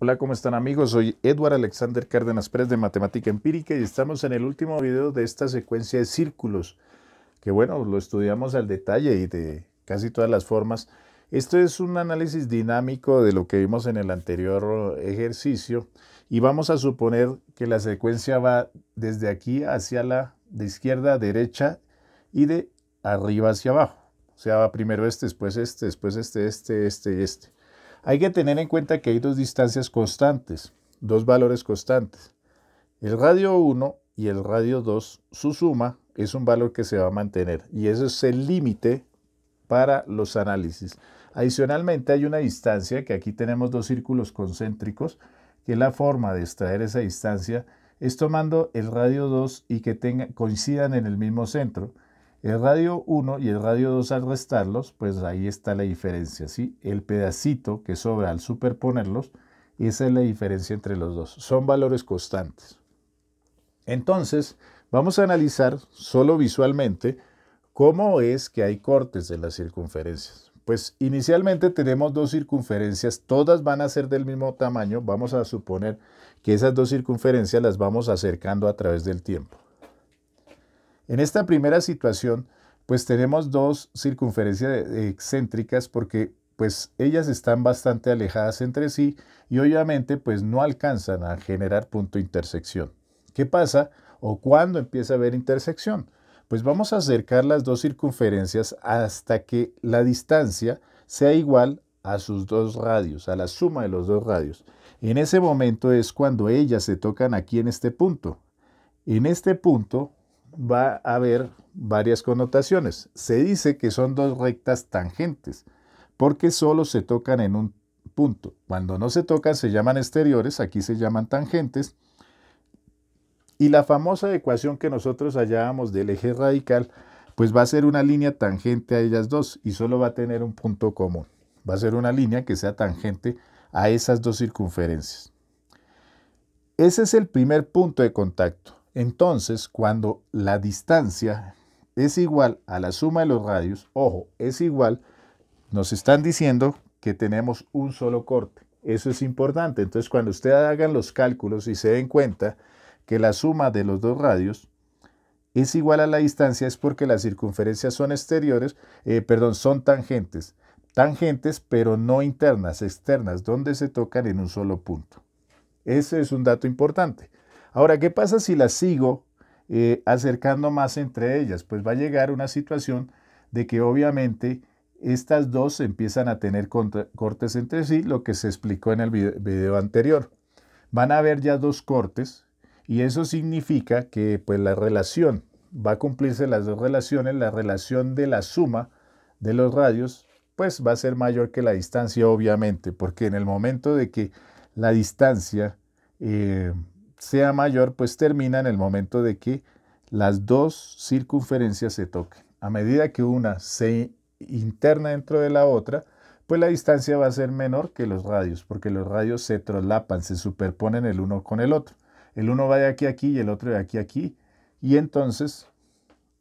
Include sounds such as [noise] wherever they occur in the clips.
Hola, ¿cómo están amigos? Soy Edward Alexander Cárdenas Pérez de Matemática Empírica y estamos en el último video de esta secuencia de círculos, que bueno, lo estudiamos al detalle y de casi todas las formas. Esto es un análisis dinámico de lo que vimos en el anterior ejercicio y vamos a suponer que la secuencia va desde aquí hacia la de izquierda a derecha y de arriba hacia abajo. O sea, va primero este, después este, después este, este, este este. Hay que tener en cuenta que hay dos distancias constantes, dos valores constantes. El radio 1 y el radio 2, su suma es un valor que se va a mantener y eso es el límite para los análisis. Adicionalmente hay una distancia, que aquí tenemos dos círculos concéntricos, que la forma de extraer esa distancia es tomando el radio 2 y que coincidan en el mismo centro. El radio 1 y el radio 2 al restarlos, pues ahí está la diferencia, ¿sí? El pedacito que sobra al superponerlos, esa es la diferencia entre los dos. Son valores constantes. Entonces, vamos a analizar solo visualmente cómo es que hay cortes de las circunferencias. Pues inicialmente tenemos dos circunferencias, todas van a ser del mismo tamaño. Vamos a suponer que esas dos circunferencias las vamos acercando a través del tiempo. En esta primera situación, pues tenemos dos circunferencias eh, excéntricas porque pues ellas están bastante alejadas entre sí y obviamente pues no alcanzan a generar punto de intersección. ¿Qué pasa o cuándo empieza a haber intersección? Pues vamos a acercar las dos circunferencias hasta que la distancia sea igual a sus dos radios, a la suma de los dos radios. En ese momento es cuando ellas se tocan aquí en este punto. En este punto va a haber varias connotaciones. Se dice que son dos rectas tangentes, porque solo se tocan en un punto. Cuando no se tocan se llaman exteriores, aquí se llaman tangentes. Y la famosa ecuación que nosotros hallábamos del eje radical, pues va a ser una línea tangente a ellas dos y solo va a tener un punto común. Va a ser una línea que sea tangente a esas dos circunferencias. Ese es el primer punto de contacto. Entonces, cuando la distancia es igual a la suma de los radios, ojo, es igual, nos están diciendo que tenemos un solo corte. Eso es importante. Entonces, cuando ustedes hagan los cálculos y se den cuenta que la suma de los dos radios es igual a la distancia, es porque las circunferencias son exteriores, eh, perdón, son tangentes. Tangentes, pero no internas, externas, donde se tocan en un solo punto. Ese es un dato importante. Ahora, ¿qué pasa si las sigo eh, acercando más entre ellas? Pues va a llegar una situación de que obviamente estas dos empiezan a tener cortes entre sí, lo que se explicó en el video, anterior. Van a haber ya dos cortes y eso significa que pues la relación, va a cumplirse las dos relaciones, la relación de la suma de los radios pues va a ser mayor que la distancia obviamente, porque en el momento de que la distancia eh, sea mayor, pues termina en el momento de que las dos circunferencias se toquen. A medida que una se interna dentro de la otra, pues la distancia va a ser menor que los radios, porque los radios se traslapan, se superponen el uno con el otro. El uno va de aquí a aquí y el otro de aquí a aquí. Y entonces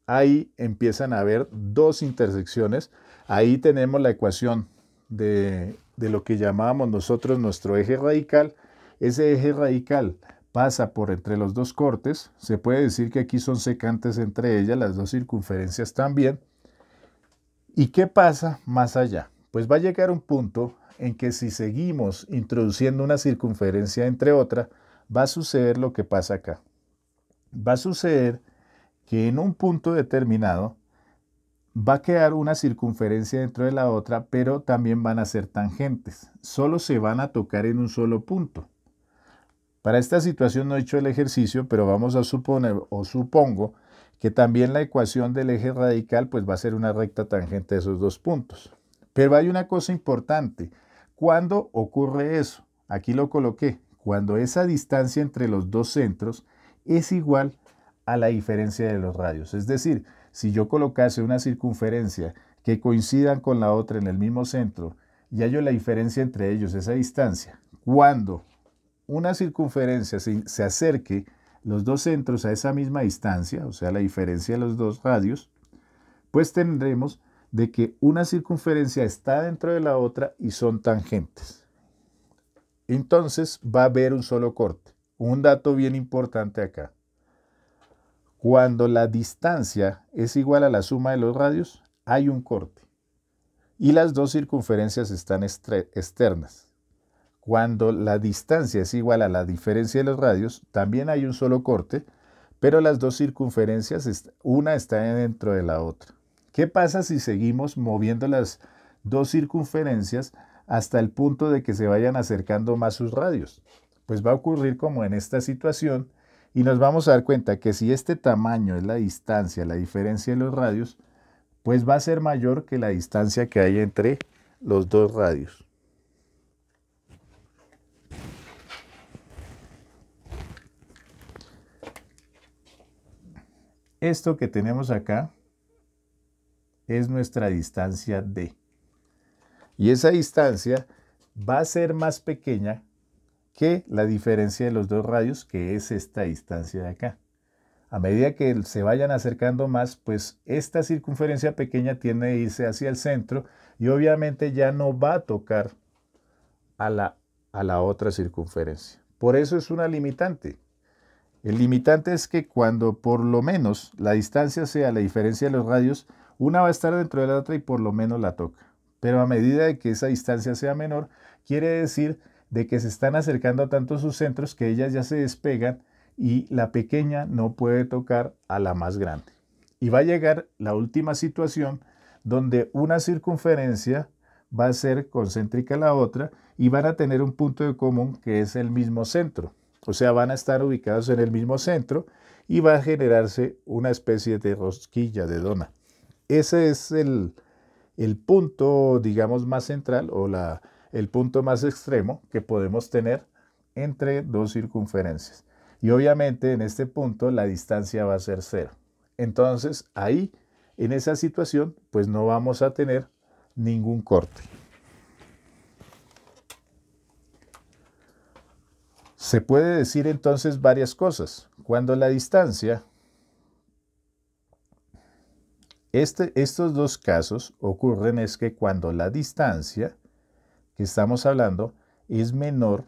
ahí empiezan a haber dos intersecciones. Ahí tenemos la ecuación de, de lo que llamamos nosotros nuestro eje radical. Ese eje radical pasa por entre los dos cortes, se puede decir que aquí son secantes entre ellas, las dos circunferencias también. ¿Y qué pasa más allá? Pues va a llegar un punto en que si seguimos introduciendo una circunferencia entre otra, va a suceder lo que pasa acá. Va a suceder que en un punto determinado va a quedar una circunferencia dentro de la otra, pero también van a ser tangentes. Solo se van a tocar en un solo punto. Para esta situación no he hecho el ejercicio, pero vamos a suponer o supongo que también la ecuación del eje radical pues va a ser una recta tangente a esos dos puntos. Pero hay una cosa importante. ¿Cuándo ocurre eso? Aquí lo coloqué. Cuando esa distancia entre los dos centros es igual a la diferencia de los radios. Es decir, si yo colocase una circunferencia que coincida con la otra en el mismo centro y hallo la diferencia entre ellos, esa distancia, ¿cuándo? una circunferencia se, acerque los dos centros a esa misma distancia, o sea, la diferencia de los dos radios, pues tendremos de que una circunferencia está dentro de la otra y son tangentes. Entonces va a haber un solo corte. Un dato bien importante acá. Cuando la distancia es igual a la suma de los radios, hay un corte. Y las dos circunferencias están externas. Cuando la distancia es igual a la diferencia de los radios, también hay un solo corte, pero las dos circunferencias, una está dentro de la otra. ¿Qué pasa si seguimos moviendo las dos circunferencias hasta el punto de que se vayan acercando más sus radios? Pues va a ocurrir como en esta situación y nos vamos a dar cuenta que si este tamaño es la distancia, la diferencia de los radios, pues va a ser mayor que la distancia que hay entre los dos radios. Esto que tenemos acá es nuestra distancia D. Y esa distancia va a ser más pequeña que la diferencia de los dos radios, que es esta distancia de acá. A medida que se vayan acercando más, pues esta circunferencia pequeña tiende a irse hacia el centro y obviamente ya no va a tocar a la, a la otra circunferencia. Por eso es una limitante. El limitante es que cuando por lo menos la distancia sea la diferencia de los radios, una va a estar dentro de la otra y por lo menos la toca. Pero a medida de que esa distancia sea menor, quiere decir de que se están acercando tanto sus centros que ellas ya se despegan y la pequeña no puede tocar a la más grande. Y va a llegar la última situación donde una circunferencia va a ser concéntrica a la otra y van a tener un punto de común que es el mismo centro. O sea, van a estar ubicados en el mismo centro y va a generarse una especie de rosquilla de dona. Ese es el, punto, digamos, más central o el punto más extremo que podemos tener entre dos circunferencias. Y obviamente en este punto la distancia va a ser cero. Entonces ahí, en esa situación, pues no vamos a tener ningún corte. Se puede decir entonces varias cosas. Cuando la distancia, este, estos dos casos ocurren es que cuando la distancia que estamos hablando es menor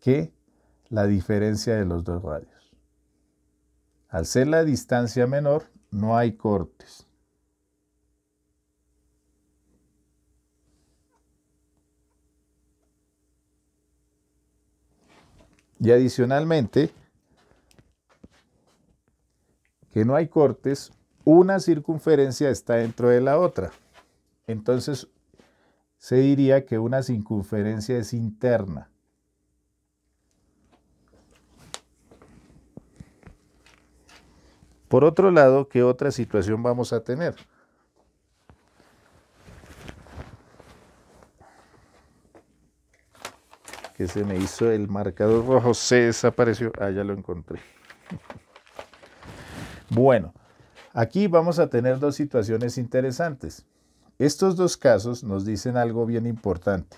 que la diferencia de los dos radios. Al ser la distancia menor, no hay cortes. Y adicionalmente, que no hay cortes, una circunferencia está dentro de la otra. Entonces, se diría que una circunferencia es interna. Por otro lado, ¿qué otra situación vamos a tener? que se me hizo el marcador rojo, se desapareció. Ah, ya lo encontré. [laughs] Bueno, aquí vamos a tener dos situaciones interesantes. Estos dos casos nos dicen algo bien importante.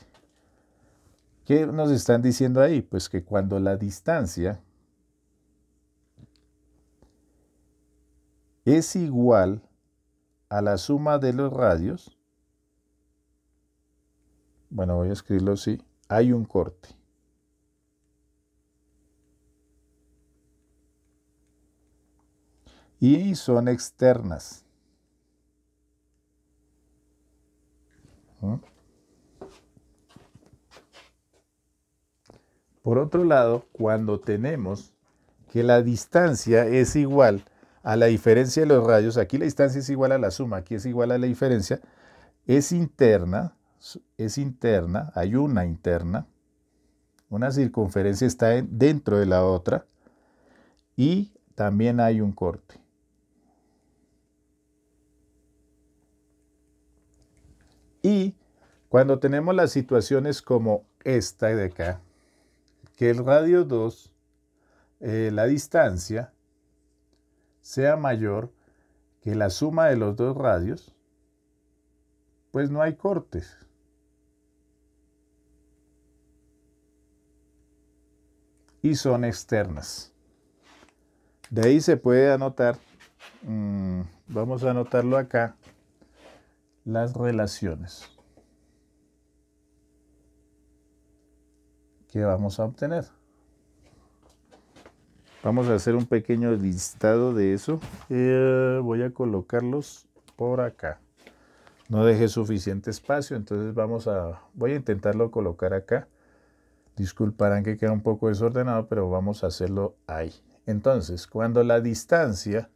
¿Qué nos están diciendo ahí? Pues que cuando la distancia es igual a la suma de los radios, bueno, voy a escribirlo así, hay un corte. Y son externas. ¿Mm? Por otro lado, cuando tenemos que la distancia es igual a la diferencia de los rayos, aquí la distancia es igual a la suma, aquí es igual a la diferencia, es interna, es interna, hay una interna, una circunferencia está dentro de la otra y también hay un corte. Y cuando tenemos las situaciones como esta de acá, que el radio 2, eh, la distancia, sea mayor que la suma de los dos radios, pues no hay cortes. y son externas. De ahí se puede anotar, mm, vamos a anotarlo acá, las relaciones que vamos a obtener. Vamos a hacer un pequeño listado de eso. Eh, voy a colocarlos por acá. No dejé suficiente espacio, entonces vamos a, voy a intentarlo colocar acá. Disculparán que queda un poco desordenado, pero vamos a hacerlo ahí. Entonces, cuando la distancia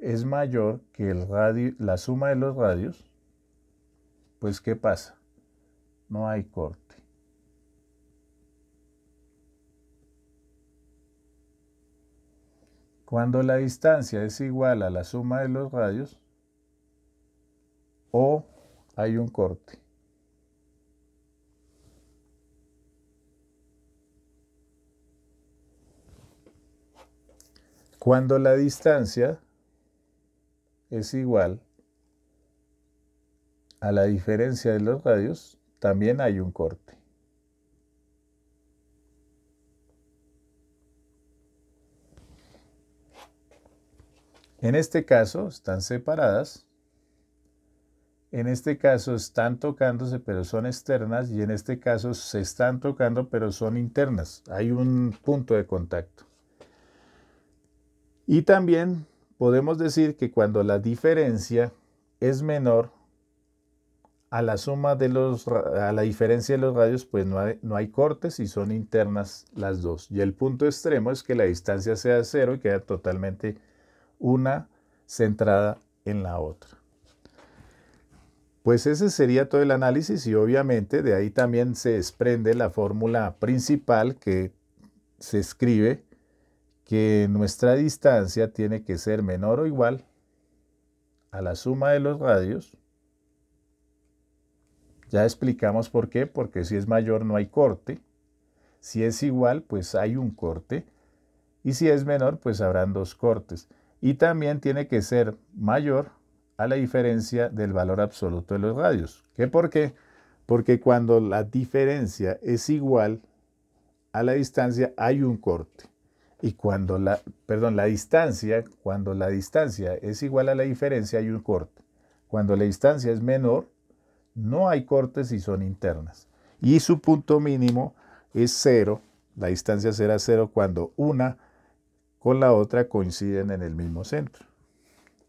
es mayor que el radio, la suma de los radios, pues ¿qué pasa? No hay corte. Cuando la distancia es igual a la suma de los radios, o hay un corte. Cuando la distancia es igual a la diferencia de los radios, también hay un corte. En este caso están separadas. En este caso están tocándose pero son externas y en este caso se están tocando pero son internas. Hay un punto de contacto. Y también podemos decir que cuando la diferencia es menor a la suma de los, a la diferencia de los radios, pues no hay, no hay cortes y son internas las dos. Y el punto extremo es que la distancia sea cero y queda totalmente una centrada en la otra. Pues ese sería todo el análisis y obviamente de ahí también se desprende la fórmula principal que se escribe que nuestra distancia tiene que ser menor o igual a la suma de los radios. Ya explicamos por qué, porque si es mayor no hay corte. Si es igual, pues hay un corte. Y si es menor, pues habrán dos cortes. Y también tiene que ser mayor a la diferencia del valor absoluto de los radios. ¿Qué por qué? Porque cuando la diferencia es igual a la distancia, hay un corte. Y cuando la, perdón, la distancia, cuando la distancia es igual a la diferencia, hay un corte. Cuando la distancia es menor, no hay cortes y son internas. Y su punto mínimo es cero. La distancia será cero cuando una con la otra coinciden en el mismo centro.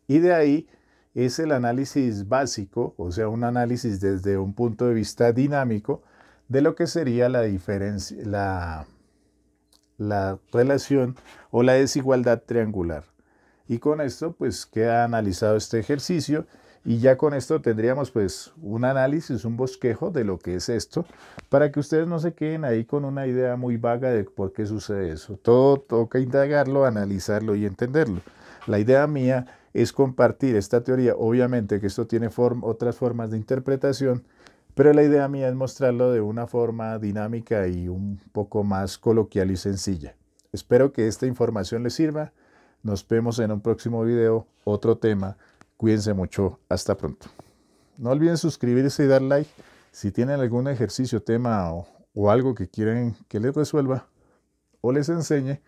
Y de ahí es el análisis básico, o sea, un análisis desde un punto de vista dinámico de lo que sería la diferencia, la relación o la desigualdad triangular. Y con esto pues queda analizado este ejercicio y ya con esto tendríamos pues un análisis, un bosquejo de lo que es esto, para que ustedes no se queden ahí con una idea muy vaga de por qué sucede eso. Todo toca indagarlo, analizarlo y entenderlo. La idea mía es compartir esta teoría, obviamente que esto tiene otras formas de interpretación, pero la idea mía es mostrarlo de una forma dinámica y un poco más coloquial y sencilla. Espero que esta información les sirva. Nos vemos en un próximo video, otro tema. Cuídense mucho. Hasta pronto. No olviden suscribirse y dar like. Si tienen algún ejercicio, tema o, algo que quieren que les resuelva o les enseñe,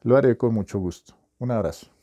lo haré con mucho gusto. Un abrazo.